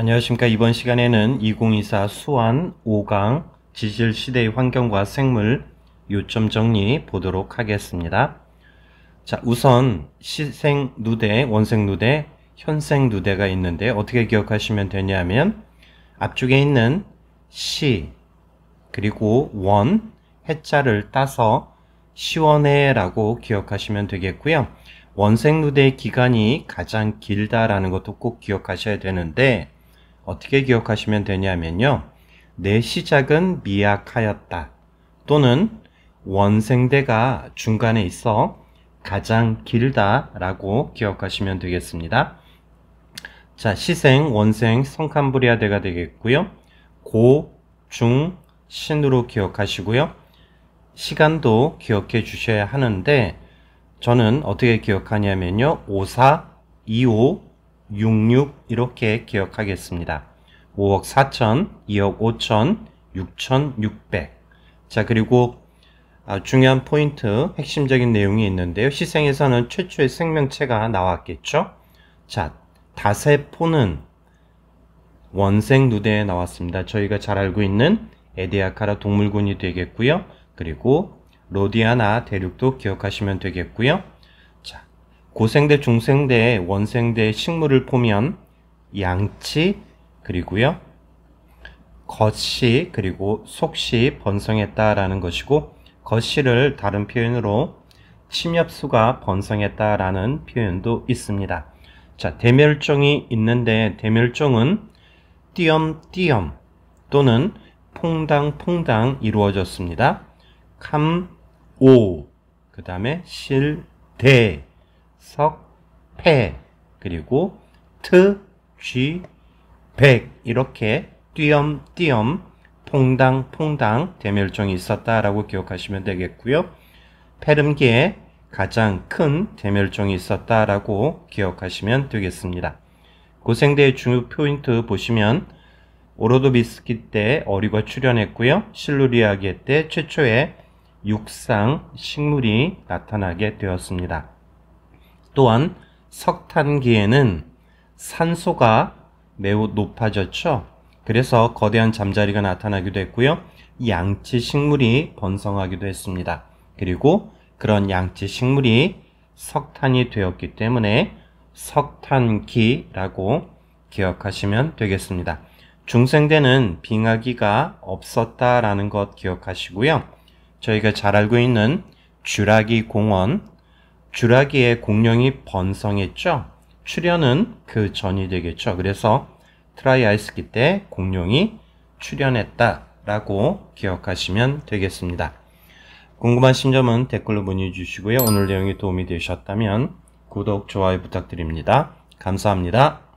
안녕하십니까. 이번 시간에는 2024 수완 5강 지질 시대의 환경과 생물 요점 정리 보도록 하겠습니다. 자, 우선 시생 누대, 원생 누대, 현생 누대가 있는데 어떻게 기억하시면 되냐면 앞쪽에 있는 시 그리고 원 해자를 따서 시원해라고 기억하시면 되겠고요. 원생 누대의 기간이 가장 길다라는 것도 꼭 기억하셔야 되는데 어떻게 기억하시면 되냐면요. 내 시작은 미약하였다. 또는 원생대가 중간에 있어 가장 길다 라고 기억하시면 되겠습니다. 자, 시생, 원생, 성캄브리아대가 되겠고요. 고, 중, 신으로 기억하시고요. 시간도 기억해 주셔야 하는데 저는 어떻게 기억하냐면요. 54, 25, 66 이렇게 기억하겠습니다. 5억 4천, 2억 5천, 6천6백 자, 그리고 아, 중요한 포인트, 핵심적인 내용이 있는데요. 시생에서는 최초의 생명체가 나왔겠죠? 자, 다세포는 원생 누대에 나왔습니다. 저희가 잘 알고 있는 에디아카라 동물군이 되겠고요. 그리고 로디아나 대륙도 기억하시면 되겠고요. 고생대, 중생대, 원생대 식물을 보면 양치 그리고요 겉시 그리고 속시 번성했다라는 것이고 겉시를 다른 표현으로 침엽수가 번성했다라는 표현도 있습니다. 자 대멸종이 있는데 대멸종은 띄엄띄엄 또는 퐁당퐁당 이루어졌습니다. 캄, 오, 그 다음에 실, 대석 폐, 그리고 트쥐백 이렇게 띄엄띄엄 퐁당퐁당 대멸종이 있었다라고 기억하시면 되겠고요. 페름기에 가장 큰 대멸종이 있었다라고 기억하시면 되겠습니다. 고생대의 중요 포인트 보시면 오로도비스키 때 어류가 출현했고요. 실루리아계 때 최초의 육상 식물이 나타나게 되었습니다. 또한 석탄기에는 산소가 매우 높아졌죠. 그래서 거대한 잠자리가 나타나기도 했고요. 양치 식물이 번성하기도 했습니다. 그리고 그런 양치 식물이 석탄이 되었기 때문에 석탄기라고 기억하시면 되겠습니다. 중생대는 빙하기가 없었다라는 것 기억하시고요. 저희가 잘 알고 있는 쥬라기 공원 주라기에 공룡이 번성했죠. 출현은 그 전이 되겠죠. 그래서 트라이아이스기 때 공룡이 출현했다라고 기억하시면 되겠습니다. 궁금하신 점은 댓글로 문의해 주시고요. 오늘 내용이 도움이 되셨다면 구독, 좋아요 부탁드립니다. 감사합니다.